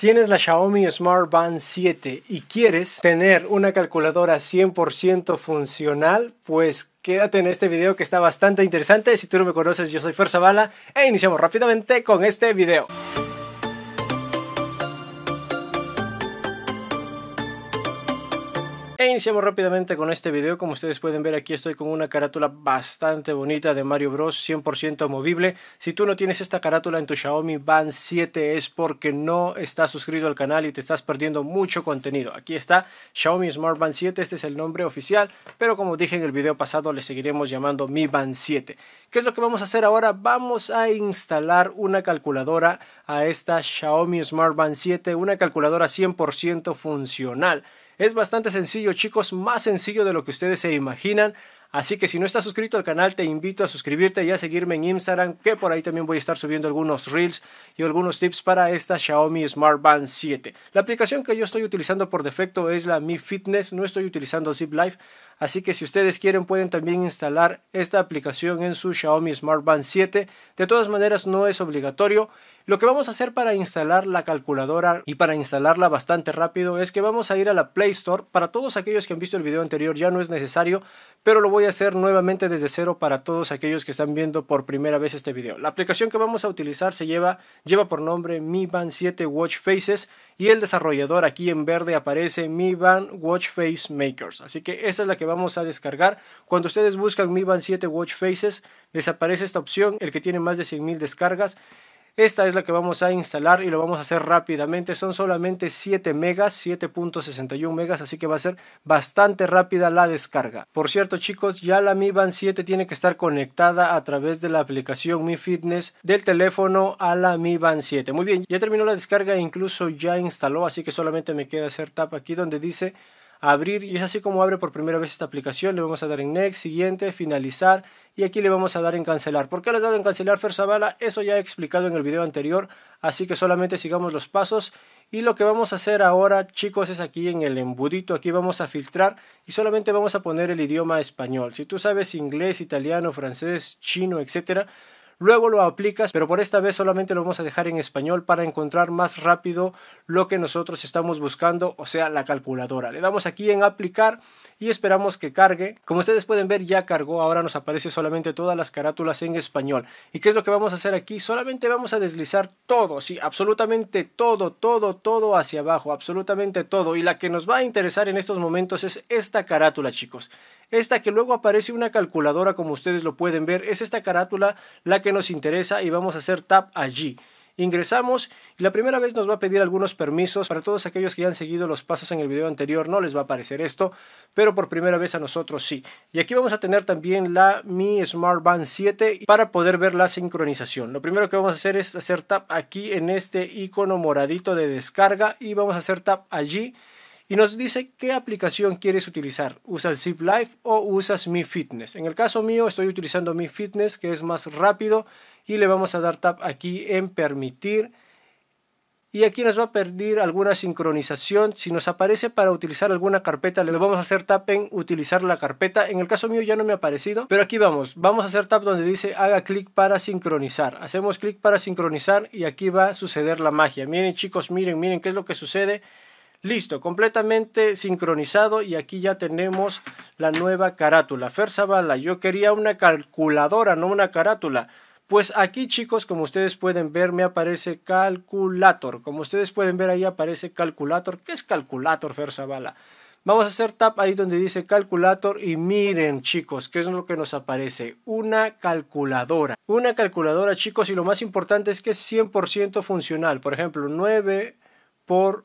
Tienes la Xiaomi Smart Band 7 y quieres tener una calculadora 100% funcional, pues quédate en este video que está bastante interesante. Si tú no me conoces, yo soy Fuerza Bala e iniciamos rápidamente con este video. E iniciamos rápidamente con este video, como ustedes pueden ver aquí estoy con una carátula bastante bonita de Mario Bros 100% movible. Si tú no tienes esta carátula en tu Xiaomi Band 7 es porque no estás suscrito al canal y te estás perdiendo mucho contenido. Aquí está Xiaomi Smart Band 7, este es el nombre oficial, pero como dije en el video pasado le seguiremos llamando Mi Band 7. ¿Qué es lo que vamos a hacer ahora? Vamos a instalar una calculadora a esta Xiaomi Smart Band 7, una calculadora 100% funcional. Es bastante sencillo chicos, más sencillo de lo que ustedes se imaginan. Así que si no estás suscrito al canal, te invito a suscribirte y a seguirme en Instagram, que por ahí también voy a estar subiendo algunos reels y algunos tips para esta Xiaomi Smart Band 7. La aplicación que yo estoy utilizando por defecto es la Mi Fitness, no estoy utilizando Zip Life, así que si ustedes quieren pueden también instalar esta aplicación en su Xiaomi Smart Band 7. De todas maneras no es obligatorio. Lo que vamos a hacer para instalar la calculadora y para instalarla bastante rápido es que vamos a ir a la Play Store. Para todos aquellos que han visto el video anterior ya no es necesario, pero lo voy a hacer nuevamente desde cero para todos aquellos que están viendo por primera vez este video. La aplicación que vamos a utilizar se lleva, lleva por nombre Mi Band 7 Watch Faces y el desarrollador aquí en verde aparece Mi Band Watch Face Makers. Así que esa es la que vamos a descargar. Cuando ustedes buscan Mi Band 7 Watch Faces les aparece esta opción, el que tiene más de 100.000 descargas esta es la que vamos a instalar y lo vamos a hacer rápidamente. Son solamente 7 megas, 7.61 megas, así que va a ser bastante rápida la descarga. Por cierto chicos, ya la Mi Band 7 tiene que estar conectada a través de la aplicación Mi Fitness del teléfono a la Mi Band 7. Muy bien, ya terminó la descarga, e incluso ya instaló, así que solamente me queda hacer tap aquí donde dice abrir y es así como abre por primera vez esta aplicación. Le vamos a dar en Next, siguiente, finalizar y aquí le vamos a dar en cancelar. ¿Por qué le has dado en cancelar Zavala? Eso ya he explicado en el video anterior, así que solamente sigamos los pasos. Y lo que vamos a hacer ahora, chicos, es aquí en el embudito, aquí vamos a filtrar y solamente vamos a poner el idioma español. Si tú sabes inglés, italiano, francés, chino, etcétera, luego lo aplicas, pero por esta vez solamente lo vamos a dejar en español para encontrar más rápido lo que nosotros estamos buscando, o sea, la calculadora. Le damos aquí en aplicar y esperamos que cargue. Como ustedes pueden ver, ya cargó, ahora nos aparece solamente todas las carátulas en español. ¿Y qué es lo que vamos a hacer aquí? Solamente vamos a deslizar todo, sí, absolutamente todo, todo, todo hacia abajo, absolutamente todo. Y la que nos va a interesar en estos momentos es esta carátula, chicos. Esta que luego aparece una calculadora como ustedes lo pueden ver, es esta carátula la que nos interesa y vamos a hacer tap allí. Ingresamos y la primera vez nos va a pedir algunos permisos. Para todos aquellos que ya han seguido los pasos en el video anterior no les va a aparecer esto, pero por primera vez a nosotros sí. Y aquí vamos a tener también la Mi Smart Band 7 para poder ver la sincronización. Lo primero que vamos a hacer es hacer tap aquí en este icono moradito de descarga y vamos a hacer tap allí y nos dice qué aplicación quieres utilizar. ¿Usas ZipLife o usas Mi Fitness. En el caso mío estoy utilizando Mi Fitness que es más rápido y le vamos a dar tap aquí en permitir. Y aquí nos va a pedir alguna sincronización. Si nos aparece para utilizar alguna carpeta, le vamos a hacer tap en utilizar la carpeta. En el caso mío ya no me ha aparecido, pero aquí vamos. Vamos a hacer tap donde dice haga clic para sincronizar. Hacemos clic para sincronizar y aquí va a suceder la magia. Miren chicos, miren, miren qué es lo que sucede Listo, completamente sincronizado y aquí ya tenemos la nueva carátula. Fer yo quería una calculadora, no una carátula. Pues aquí chicos, como ustedes pueden ver, me aparece Calculator. Como ustedes pueden ver, ahí aparece Calculator. ¿Qué es Calculator, Fer Vamos a hacer tap ahí donde dice calculator y miren chicos, ¿qué es lo que nos aparece? Una calculadora. Una calculadora chicos y lo más importante es que es 100% funcional. Por ejemplo, 9 por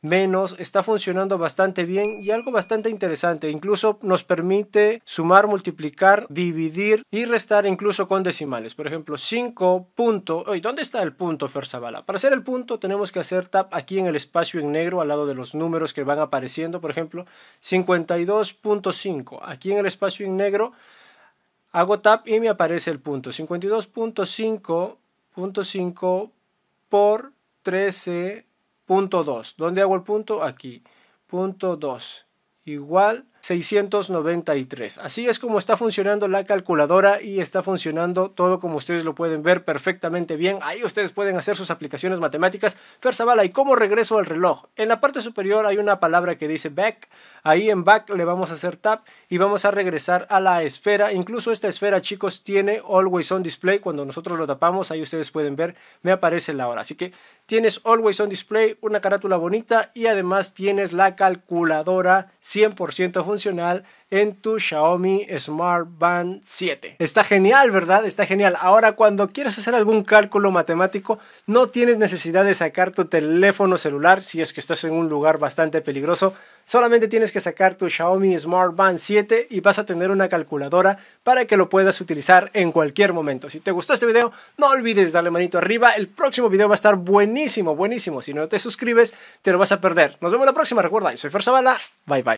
menos, está funcionando bastante bien y algo bastante interesante. Incluso nos permite sumar, multiplicar, dividir y restar incluso con decimales. Por ejemplo, 5 punto. hoy ¿dónde está el punto, Ferzabala? Para hacer el punto tenemos que hacer tap aquí en el espacio en negro al lado de los números que van apareciendo. Por ejemplo, 52.5. Aquí en el espacio en negro hago tap y me aparece el punto. 52.5.5 por 13 punto 2. ¿Dónde hago el punto? Aquí. Punto 2. Igual 693. Así es como está funcionando la calculadora y está funcionando todo como ustedes lo pueden ver perfectamente bien. Ahí ustedes pueden hacer sus aplicaciones matemáticas. bala ¿y cómo regreso al reloj? En la parte superior hay una palabra que dice back. Ahí en back le vamos a hacer tap y vamos a regresar a la esfera. Incluso esta esfera, chicos, tiene always on display. Cuando nosotros lo tapamos, ahí ustedes pueden ver, me aparece la hora. Así que tienes always on display, una carátula bonita y además tienes la calculadora 100% funcional en tu Xiaomi Smart Band 7. Está genial, ¿verdad? Está genial. Ahora cuando quieres hacer algún cálculo matemático, no tienes necesidad de sacar tu teléfono celular si es que estás en un lugar bastante peligroso. Solamente tienes que sacar tu Xiaomi Smart Band 7 y vas a tener una calculadora para que lo puedas utilizar en cualquier momento. Si te gustó este video, no olvides darle manito arriba. El próximo video va a estar buenísimo, buenísimo. Si no te suscribes, te lo vas a perder. Nos vemos la próxima, recuerda. soy Fer Bala. Bye, bye.